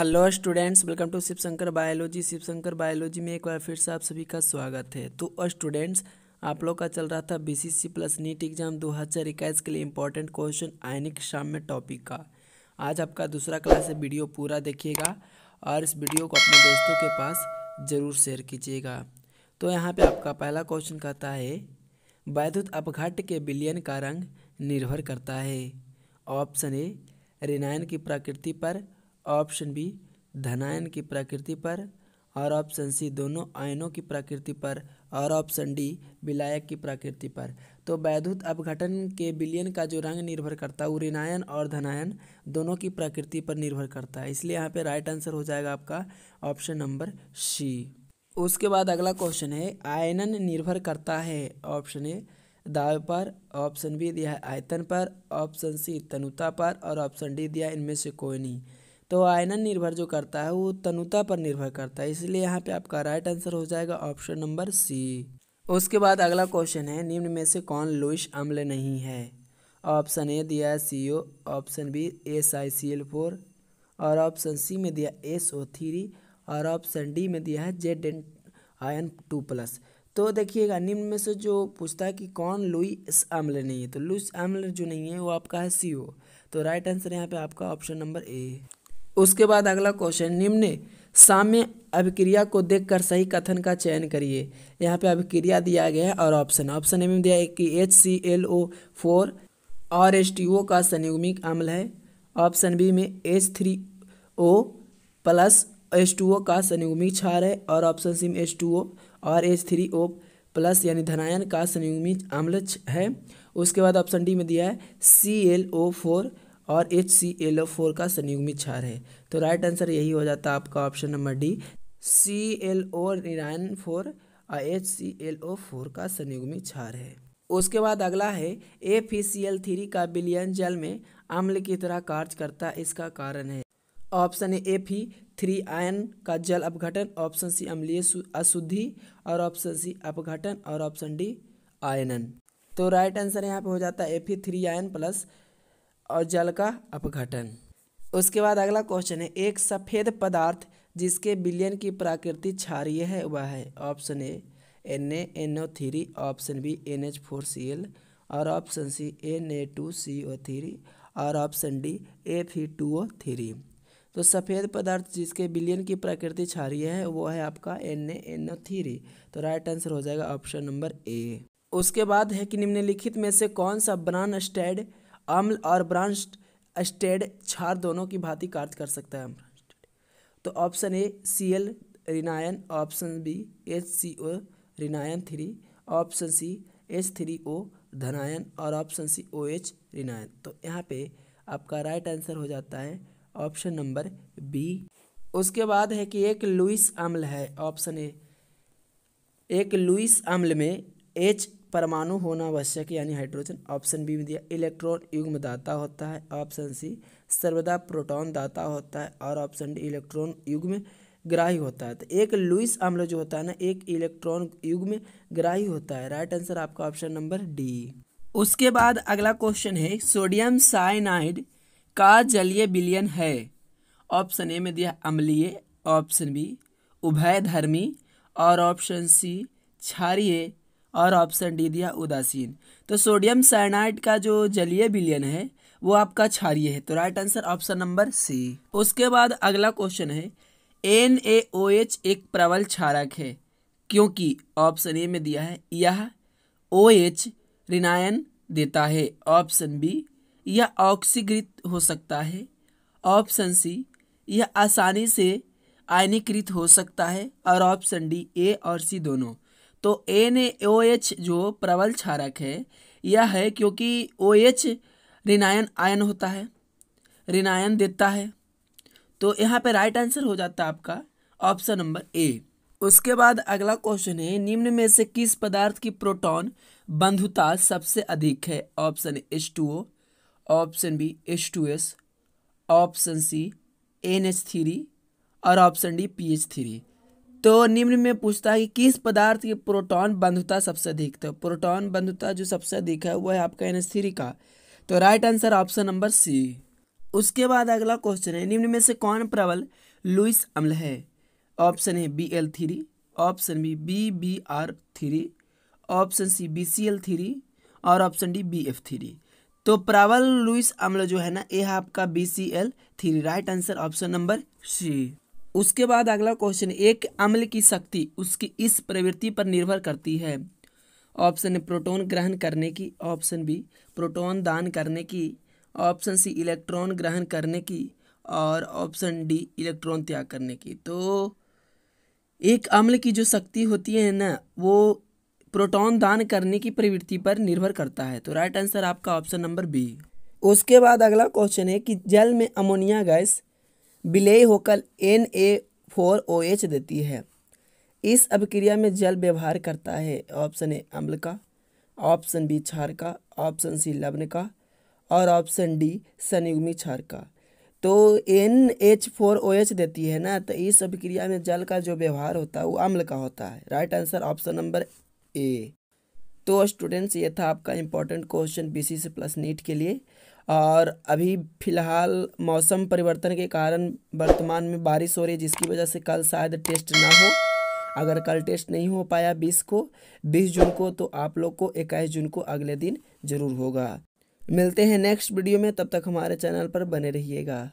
hello students welcome to Shivshankar biology Shivshankar biology में एक बार फिर से आप सभी का स्वागत है तो स्टूडेंट्स आप लोग का चल रहा था बीसीसी प्लस नीट एग्जाम दो हज़ार इक्कीस के लिए इंपॉर्टेंट क्वेश्चन आयनिक शाम में टॉपिक का आज आपका दूसरा क्लास है वीडियो पूरा देखिएगा और इस वीडियो को अपने दोस्तों के पास ज़रूर शेयर कीजिएगा तो यहाँ पर आपका पहला क्वेश्चन कहता है वैद्युत अपघाट के बिलियन का रंग निर्भर करता है ऑप्शन ए रिनायन की प्रकृति पर ऑप्शन बी धनायन की प्रकृति पर और ऑप्शन सी दोनों आयनों की प्रकृति पर और ऑप्शन डी विलायक की प्रकृति पर तो वैद्युत अपघटन के बिलियन का जो रंग निर्भर करता है उरिनायन और धनायन दोनों की प्रकृति पर निर्भर करता है इसलिए यहाँ पे राइट आंसर हो जाएगा आपका ऑप्शन नंबर सी उसके बाद अगला क्वेश्चन है आयनन निर्भर करता है ऑप्शन ए दाव पर ऑप्शन बी दिया है आयतन पर ऑप्शन सी तनुता पर और ऑप्शन डी दिया इनमें से कोई नहीं तो आयनन निर्भर जो करता है वो तनुता पर निर्भर करता है इसलिए यहाँ पे आपका राइट आंसर हो जाएगा ऑप्शन नंबर सी उसके बाद अगला क्वेश्चन है निम्न में से कौन लुइस अम्ल नहीं है ऑप्शन ए दिया है C O option B S I C L four और ऑप्शन सी में दिया एस ओ थ्री और ऑप्शन डी में दिया है जेड एन आयन टू प्लस तो देखिएगा निम्न में से जो पूछता है कि कौन लुइस अम्ल नहीं है तो लुइस अम्ल जो नहीं है वो आपका है सी ओ तो राइट आंसर यहाँ पे आपका ऑप्शन नंबर ए उसके बाद अगला क्वेश्चन निम्न साम्य अभिक्रिया को देखकर सही कथन का चयन करिए यहाँ पे अभिक्रिया दिया गया है और ऑप्शन ऑप्शन में दिया है कि H C L O four और एच टी ओ का संयुग्मिक अम्ल है ऑप्शन बी में H three O plus H two O का संयुग्मिक क्षार है और ऑप्शन सी में एच टू ओ और एच थ्री ओ प्लस यानी धनायन का संयुग्मिक अम्ल है उसके बाद ऑप्शन डी में दिया है सी एल ओ फोर और H C L O four का संयुग्मी क्षार है तो राइट आंसर यही हो जाता है आपका option number D C L O निरायन four H C L O four का संयुग्मी क्षार है उसके बाद अगला है A P C L three का बिलियन जल में अम्ल की तरह कार्य करता इसका कारण है ऑप्शन ए पी थ्री आयन का जल अपघटन ऑप्शन सी अम्लीय अशुद्धि और ऑप्शन सी अपघटन और ऑप्शन डी आयनन तो राइट आंसर यहाँ पे हो जाता है ए पी थ्री आयन प्लस और जल का अपघटन उसके बाद अगला क्वेश्चन है एक सफ़ेद पदार्थ जिसके बिलियन की प्राकृति क्षारिय है वह है option A N A N O three option B N H four C L और option C N A two C O three और ऑप्शन डी ए फी टू ओ थ्री तो सफ़ेद पदार्थ जिसके बिलियन की प्रकृति क्षारिय है वो है आपका N A N O three तो राइट आंसर हो जाएगा ऑप्शन नंबर ए उसके बाद है कि निम्नलिखित में से कौन सा ब्रांड स्टैंड अम्ल और ब्रांच स्टेड क्षार दोनों की भांति कार्य कर सकता है तो ऑप्शन ए सी एल रिनायन option B H C O रिनायन three option C H three O धनायन और ऑप्शन सी ओ एच रिनायन तो यहाँ पे आपका राइट आंसर हो जाता है ऑप्शन नंबर बी उसके बाद है कि एक लुइस अम्ल है ऑप्शन ए एक लुइस अम्ल में एच परमाणु होना आवश्यक यानी हाइड्रोजन ऑप्शन बी में दिया इलेक्ट्रॉन युग्म दाता होता है ऑप्शन सी सर्वदा प्रोटॉन दाता होता है और ऑप्शन डी इलेक्ट्रॉन युग्म ग्राही होता है तो एक लुइस अम्ल जो होता है ना एक इलेक्ट्रॉन युग्म ग्राही होता है राइट आंसर आपका ऑप्शन नंबर डी उसके बाद अगला क्वेश्चन है सोडियम साइनाइड का जलीय विलयन है ऑप्शन ए में दिया अम्लीय ऑप्शन बी उभयधर्मी और ऑप्शन सी क्षारीय और ऑप्शन डी दिया उदासीन तो सोडियम साइनाइड का जो जलीय बिलियन है वो आपका क्षारिय है तो right answer option number C उसके बाद अगला क्वेश्चन है एन ए ओ एच एक प्रबल क्षारक है क्योंकि ऑप्शन ए में दिया है यह ओ एच रिनायन देता है ऑप्शन बी यह ऑक्सीकृत हो सकता है ऑप्शन सी यह आसानी से आयनीकृत हो सकता है और ऑप्शन डी ए और सी दोनों तो एन ओ एच जो प्रबल क्षारक है यह है क्योंकि ओ एच रिनायन आयन होता है रिनायन देता है तो यहाँ पे राइट आंसर हो जाता है आपका ऑप्शन नंबर ए उसके बाद अगला क्वेश्चन है निम्न में से किस पदार्थ की प्रोटॉन बंधुता सबसे अधिक है option H two O option B H two S option C N H three और option D P H three तो निम्न में पूछता है कि किस पदार्थ की प्रोटॉन बंधुता सबसे अधिक तो प्रोटॉन बंधुता जो सबसे अधिक है वह है आपका एन का तो right answer option number C उसके बाद अगला क्वेश्चन है निम्न में से कौन प्रबल लुइस अम्ल है ऑप्शन है B L three option B B B R three option C B C L three और option D B F three तो प्रबल लुइस अम्ल जो है ना ये है आपका B C L three right answer option number C उसके बाद अगला क्वेश्चन एक अम्ल की शक्ति उसकी इस प्रवृत्ति पर निर्भर करती है ऑप्शन ए प्रोटॉन ग्रहण करने की ऑप्शन बी प्रोटॉन दान करने की ऑप्शन सी इलेक्ट्रॉन ग्रहण करने की और ऑप्शन डी इलेक्ट्रॉन त्याग करने की तो एक अम्ल की जो शक्ति होती है ना वो प्रोटॉन दान करने की प्रवृत्ति पर निर्भर करता है तो राइट आंसर आपका ऑप्शन नंबर बी उसके बाद अगला क्वेश्चन है कि जल में अमोनिया गैस विलेय होकर N A four O H देती है इस अभिक्रिया में जल व्यवहार करता है ऑप्शन ए अम्ल का ऑप्शन बी क्षार का ऑप्शन सी लवण का और ऑप्शन डी संयुग्मी क्षार का तो N H four O H देती है ना तो इस अभिक्रिया में जल का जो व्यवहार होता है वो अम्ल का होता है right answer option number A तो स्टूडेंट्स ये था आपका important question B C plus NEET के लिए और अभी फ़िलहाल मौसम परिवर्तन के कारण वर्तमान में बारिश हो रही है जिसकी वजह से कल शायद टेस्ट ना हो अगर कल टेस्ट नहीं हो पाया बीस को बीस जून को तो आप लोग को इक्कीस जून को अगले दिन ज़रूर होगा मिलते हैं नेक्स्ट वीडियो में तब तक हमारे चैनल पर बने रहिएगा